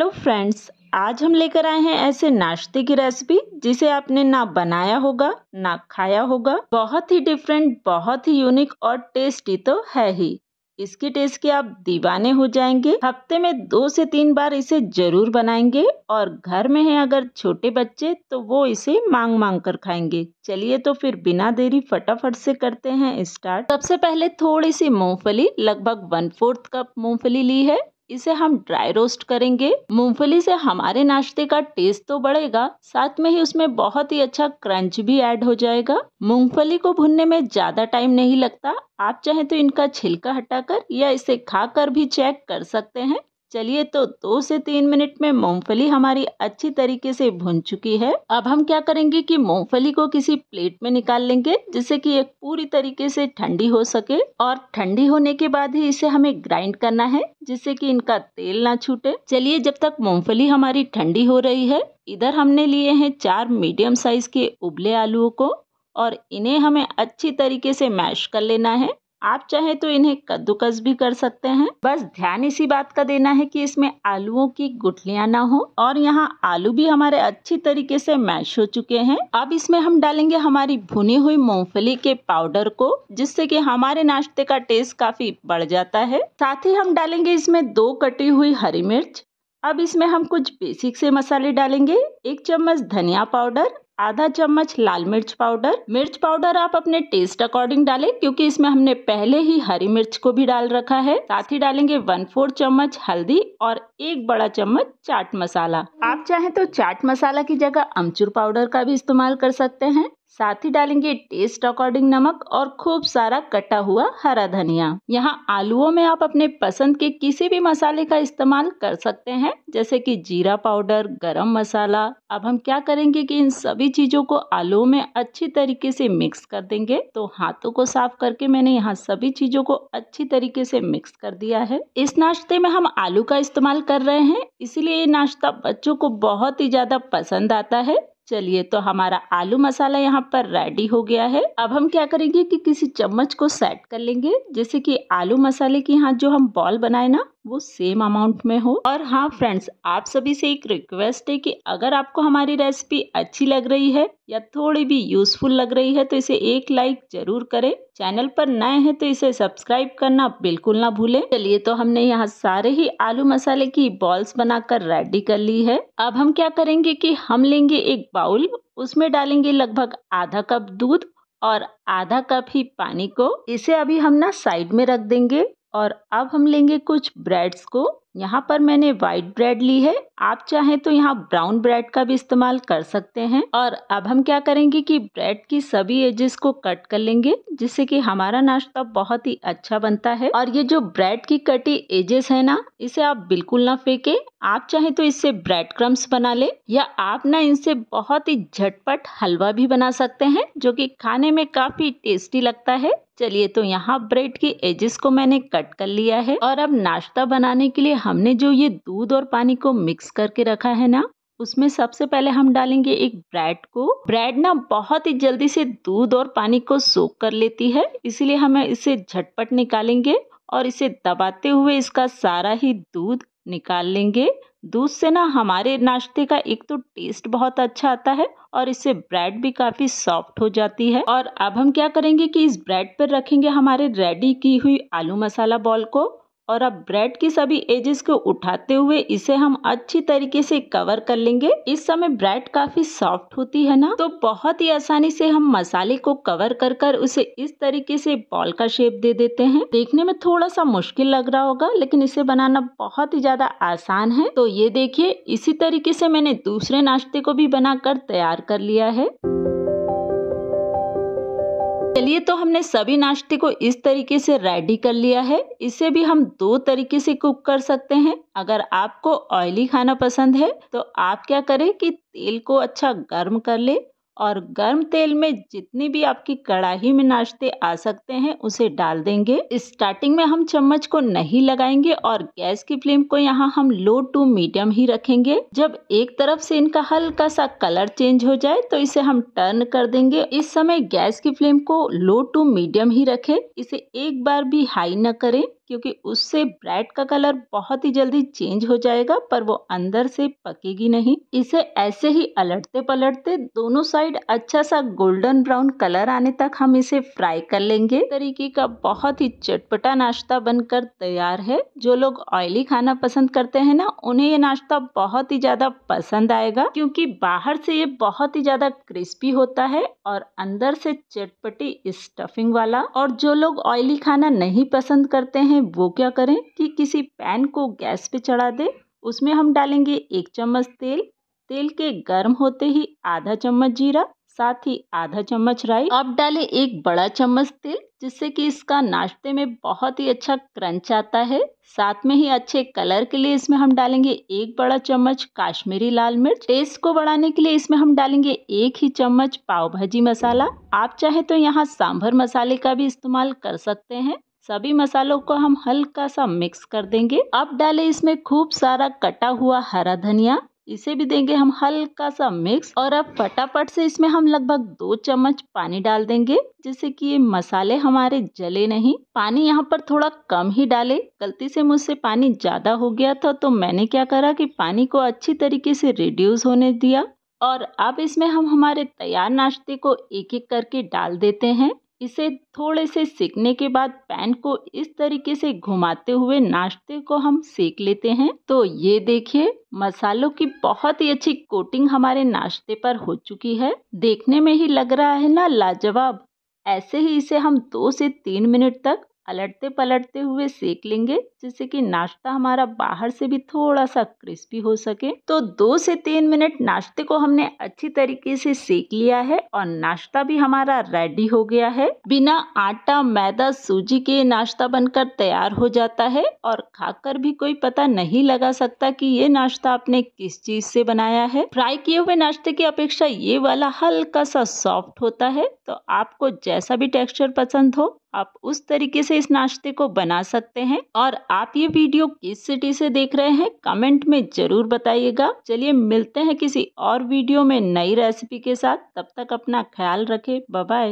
hello friends आज हम लेकर आए हैं ऐसे नाश्ते की रेसिपी जिसे आपने ना बनाया होगा ना खाया होगा बहुत ही डिफरेंट बहुत ही यूनिक और टेस्टी तो है ही इसकी टेस्ट के आप दीवाने हो जाएंगे हफ्ते में दो से तीन बार इसे जरूर बनाएंगे और घर में है अगर छोटे बच्चे तो वो इसे मांग मांग कर खाएंगे चलिए तो फिर बिना देरी फटाफट से करते हैं स्टार्ट सबसे पहले थोड़ी सी मूंगफली लगभग वन फोर्थ कप मूंगफली ली है इसे हम ड्राई रोस्ट करेंगे मूंगफली से हमारे नाश्ते का टेस्ट तो बढ़ेगा साथ में ही उसमें बहुत ही अच्छा क्रंच भी ऐड हो जाएगा मूंगफली को भुनने में ज़्यादा टाइम नहीं लगता आप चाहे तो इनका छिलका हटाकर या इसे खाकर भी चेक कर सकते हैं चलिए तो दो से तीन मिनट में मूंगफली हमारी अच्छी तरीके से भुन चुकी है अब हम क्या करेंगे कि मूंगफली को किसी प्लेट में निकाल लेंगे जिससे कि ये पूरी तरीके से ठंडी हो सके और ठंडी होने के बाद ही इसे हमें ग्राइंड करना है जिससे कि इनका तेल ना छूटे चलिए जब तक मूंगफली हमारी ठंडी हो रही है इधर हमने लिए है चार मीडियम साइज के उबले आलुओं को और इन्हें हमें अच्छी तरीके से मैश कर लेना है आप चाहे तो इन्हें कद्दूकस भी कर सकते हैं बस ध्यान इसी बात का देना है कि इसमें आलूओं की गुठलियां ना हो और यहाँ आलू भी हमारे अच्छी तरीके से मैश हो चुके हैं अब इसमें हम डालेंगे हमारी भुनी हुई मूंगफली के पाउडर को जिससे कि हमारे नाश्ते का टेस्ट काफी बढ़ जाता है साथ ही हम डालेंगे इसमें दो कटी हुई हरी मिर्च अब इसमें हम कुछ बेसिक से मसाले डालेंगे एक चम्मच धनिया पाउडर आधा चम्मच लाल मिर्च पाउडर मिर्च पाउडर आप अपने टेस्ट अकॉर्डिंग डालें क्योंकि इसमें हमने पहले ही हरी मिर्च को भी डाल रखा है साथ ही डालेंगे वन फोर चम्मच हल्दी और एक बड़ा चम्मच चाट मसाला आप चाहें तो चाट मसाला की जगह अमचूर पाउडर का भी इस्तेमाल कर सकते हैं साथ ही डालेंगे टेस्ट अकॉर्डिंग नमक और खूब सारा कटा हुआ हरा धनिया यहाँ आलुओं में आप अपने पसंद के किसी भी मसाले का इस्तेमाल कर सकते हैं जैसे कि जीरा पाउडर गरम मसाला अब हम क्या करेंगे कि इन सभी चीज़ों को आलुओं में अच्छी तरीके से मिक्स कर देंगे तो हाथों को साफ करके मैंने यहाँ सभी चीज़ों को अच्छी तरीके से मिक्स कर दिया है इस नाश्ते में हम आलू का इस्तेमाल कर रहे हैं इसीलिए ये नाश्ता बच्चों को बहुत ही ज़्यादा पसंद आता है चलिए तो हमारा आलू मसाला यहाँ पर रेडी हो गया है अब हम क्या करेंगे कि किसी चम्मच को सेट कर लेंगे जैसे कि आलू मसाले की यहाँ जो हम बॉल बनाए ना वो सेम अमाउंट में हो और हाँ फ्रेंड्स आप सभी से एक रिक्वेस्ट है कि अगर आपको हमारी रेसिपी अच्छी लग रही है या थोड़ी भी यूजफुल लग रही है तो इसे एक लाइक जरूर करें चैनल पर नए हैं तो इसे सब्सक्राइब करना बिल्कुल ना भूलें चलिए तो हमने यहाँ सारे ही आलू मसाले की बॉल्स बनाकर रेडी कर ली है अब हम क्या करेंगे की हम लेंगे एक बाउल उसमें डालेंगे लगभग आधा कप दूध और आधा कप ही पानी को इसे अभी हम ना साइड में रख देंगे और अब हम लेंगे कुछ ब्रेड्स को यहाँ पर मैंने वाइट ब्रेड ली है आप चाहें तो यहाँ ब्राउन ब्रेड का भी इस्तेमाल कर सकते हैं और अब हम क्या करेंगे कि ब्रेड की सभी एजेस को कट कर लेंगे जिससे कि हमारा नाश्ता बहुत ही अच्छा बनता है और ये जो ब्रेड की कटी एजेस है ना इसे आप बिल्कुल ना फेंके आप चाहे तो इससे ब्रेड क्रम्स बना ले या आप ना इनसे बहुत ही झटपट हलवा भी बना सकते हैं जो की खाने में काफी टेस्टी लगता है चलिए तो यहाँ ब्रेड के एजेस को मैंने कट कर लिया है और अब नाश्ता बनाने के लिए हमने जो ये दूध और पानी को मिक्स करके रखा है ना उसमें सबसे पहले हम डालेंगे एक ब्रेड को ब्रेड ना बहुत ही जल्दी से दूध और पानी को सोख कर लेती है इसीलिए हम इसे झटपट निकालेंगे और इसे दबाते हुए इसका सारा ही दूध निकाल लेंगे दूध से ना हमारे नाश्ते का एक तो टेस्ट बहुत अच्छा आता है और इससे ब्रेड भी काफ़ी सॉफ्ट हो जाती है और अब हम क्या करेंगे कि इस ब्रेड पर रखेंगे हमारे रेडी की हुई आलू मसाला बॉल को और अब ब्रेड की सभी एजेस को उठाते हुए इसे हम अच्छी तरीके से कवर कर लेंगे इस समय ब्रेड काफी सॉफ्ट होती है ना तो बहुत ही आसानी से हम मसाले को कवर कर कर उसे इस तरीके से बॉल का शेप दे देते हैं देखने में थोड़ा सा मुश्किल लग रहा होगा लेकिन इसे बनाना बहुत ही ज्यादा आसान है तो ये देखिए इसी तरीके से मैंने दूसरे नाश्ते को भी बनाकर तैयार कर लिया है चलिए तो हमने सभी नाश्ते को इस तरीके से रेडी कर लिया है इसे भी हम दो तरीके से कुक कर सकते हैं अगर आपको ऑयली खाना पसंद है तो आप क्या करें कि तेल को अच्छा गर्म कर ले और गर्म तेल में जितनी भी आपकी कढ़ाई में नाश्ते आ सकते हैं उसे डाल देंगे स्टार्टिंग में हम चम्मच को नहीं लगाएंगे और गैस की फ्लेम को यहाँ हम लो टू मीडियम ही रखेंगे जब एक तरफ से इनका हल्का सा कलर चेंज हो जाए तो इसे हम टर्न कर देंगे इस समय गैस की फ्लेम को लो टू मीडियम ही रखें इसे एक बार भी हाई न करें क्योंकि उससे ब्रेड का कलर बहुत ही जल्दी चेंज हो जाएगा पर वो अंदर से पकेगी नहीं इसे ऐसे ही अलटते पलटते दोनों साइड अच्छा सा गोल्डन ब्राउन कलर आने तक हम इसे फ्राई कर लेंगे तरीके का बहुत ही चटपटा नाश्ता बनकर तैयार है जो लोग ऑयली खाना पसंद करते हैं ना उन्हें ये नाश्ता बहुत ही ज्यादा पसंद आएगा क्योंकि बाहर से ये बहुत ही ज्यादा क्रिस्पी होता है और अंदर से चटपटी स्टफिंग वाला और जो लोग ऑयली खाना नहीं पसंद करते हैं हैं वो क्या करें कि किसी पैन को गैस पे चढ़ा दें उसमें हम डालेंगे एक चम्मच तेल तेल के गर्म होते ही आधा चम्मच जीरा साथ ही आधा चम्मच राई अब डालें एक बड़ा चम्मच तेल जिससे कि इसका नाश्ते में बहुत ही अच्छा क्रंच आता है साथ में ही अच्छे कलर के लिए इसमें हम डालेंगे एक बड़ा चम्मच काश्मीरी लाल मिर्च टेस्ट को बढ़ाने के लिए इसमें हम डालेंगे एक ही चम्मच पाव भाजी मसाला आप चाहे तो यहाँ सांभर मसाले का भी इस्तेमाल कर सकते हैं सभी मसालों को हम हल्का सा मिक्स कर देंगे अब डालें इसमें खूब सारा कटा हुआ हरा धनिया इसे भी देंगे हम हल्का सा मिक्स और अब फटाफट से इसमें हम लगभग दो चम्मच पानी डाल देंगे जिससे कि ये मसाले हमारे जले नहीं पानी यहाँ पर थोड़ा कम ही डाले गलती से मुझसे पानी ज़्यादा हो गया था तो मैंने क्या करा कि पानी को अच्छी तरीके से रिड्यूस होने दिया और अब इसमें हम हमारे तैयार नाश्ते को एक एक करके डाल देते हैं इसे थोड़े से सेकने के बाद पैन को इस तरीके से घुमाते हुए नाश्ते को हम सेक लेते हैं तो ये देखिए मसालों की बहुत ही अच्छी कोटिंग हमारे नाश्ते पर हो चुकी है देखने में ही लग रहा है ना लाजवाब ऐसे ही इसे हम दो से तीन मिनट तक पलटते पलटते हुए सेक लेंगे जिससे कि नाश्ता हमारा बाहर से भी थोड़ा सा क्रिस्पी हो सके तो दो से तीन मिनट नाश्ते को हमने अच्छी तरीके से सेक लिया है और नाश्ता भी हमारा रेडी हो गया है बिना आटा मैदा सूजी के नाश्ता बनकर तैयार हो जाता है और खाकर भी कोई पता नहीं लगा सकता कि ये नाश्ता आपने किस चीज से बनाया है फ्राई किए हुए नाश्ते की अपेक्षा ये वाला हल्का सा सॉफ्ट होता है तो आपको जैसा भी टेक्सचर पसंद हो आप उस तरीके से इस नाश्ते को बना सकते हैं और आप ये वीडियो किस सिटी से देख रहे हैं कमेंट में जरूर बताइएगा चलिए मिलते हैं किसी और वीडियो में नई रेसिपी के साथ तब तक अपना ख्याल रखें बाय